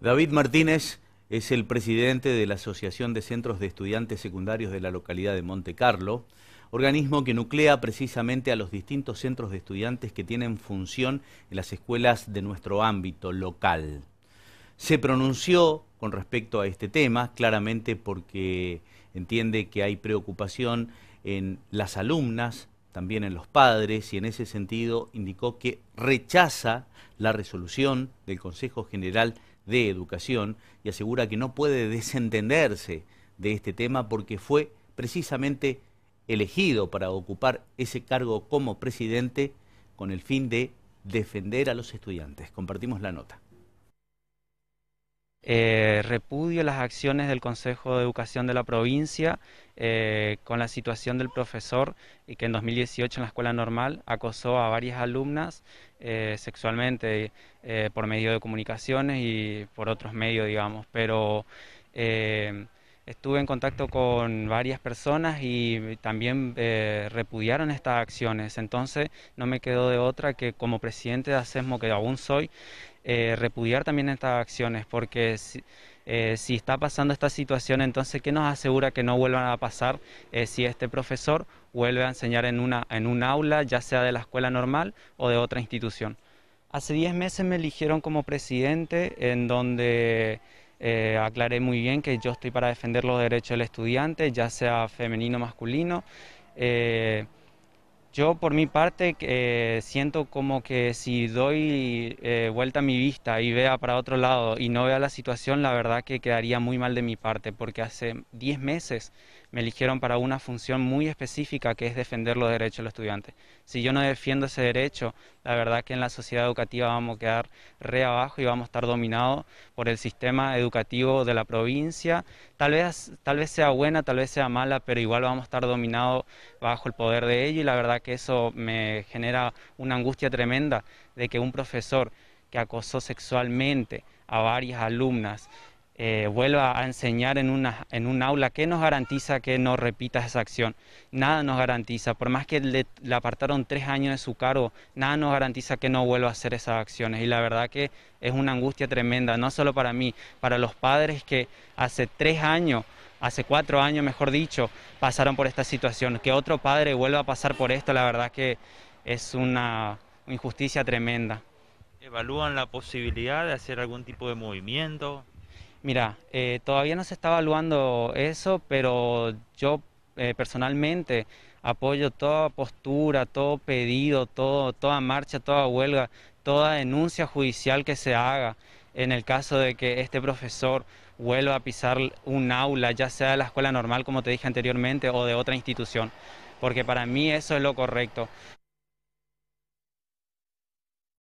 David Martínez es el presidente de la Asociación de Centros de Estudiantes Secundarios de la localidad de Monte Carlo, organismo que nuclea precisamente a los distintos centros de estudiantes que tienen función en las escuelas de nuestro ámbito local. Se pronunció con respecto a este tema, claramente porque entiende que hay preocupación en las alumnas, también en los padres y en ese sentido indicó que rechaza la resolución del Consejo General de Educación y asegura que no puede desentenderse de este tema porque fue precisamente elegido para ocupar ese cargo como presidente con el fin de defender a los estudiantes. Compartimos la nota. Eh, repudio las acciones del Consejo de Educación de la provincia eh, con la situación del profesor y que en 2018 en la escuela normal acosó a varias alumnas eh, sexualmente por medio de comunicaciones y por otros medios, digamos, pero estuve en contacto con varias personas y también eh, repudiaron estas acciones. Entonces no me quedó de otra que como presidente de ASESMO, que aún soy, eh, repudiar también estas acciones, porque eh, si, está pasando esta situación, entonces ¿qué nos asegura que no vuelvan a pasar si este profesor vuelve a enseñar en, una, en un aula, ya sea de la escuela normal o de otra institución? Hace 10 meses me eligieron como presidente en donde... Eh, aclaré muy bien que yo estoy para defender los derechos del estudiante, ya sea femenino o masculino. Eh, yo por mi parte eh, siento como que si doy eh, vuelta a mi vista y vea para otro lado y no vea la situación, la verdad que quedaría muy mal de mi parte, porque hace 10 meses me eligieron para una función muy específica que es defender los derechos de los estudiantes. Si yo no defiendo ese derecho, la verdad que en la sociedad educativa vamos a quedar re abajo y vamos a estar dominados por el sistema educativo de la provincia. Tal vez, tal vez sea buena, tal vez sea mala, pero igual vamos a estar dominados bajo el poder de ella y la verdad que que eso me genera una angustia tremenda de que un profesor que acosó sexualmente a varias alumnas eh, vuelva a enseñar en, una, en un aula, ¿qué nos garantiza que no repita esa acción? Nada nos garantiza, por más que le, le, apartaron tres años de su cargo, nada nos garantiza que no vuelva a hacer esas acciones. Y la verdad que es una angustia tremenda, no solo para mí, para los padres que hace tres años hace cuatro años, mejor dicho, pasaron por esta situación. Que otro padre vuelva a pasar por esto, la verdad que es una injusticia tremenda. ¿Evalúan la posibilidad de hacer algún tipo de movimiento? Mira, eh, todavía no se está evaluando eso, pero yo eh, personalmente apoyo toda postura, todo pedido, todo, toda marcha, toda huelga, toda denuncia judicial que se haga en el caso de que este profesor vuelva a pisar un aula, ya sea de la escuela normal, como te dije anteriormente, o de otra institución, porque para mí eso es lo correcto.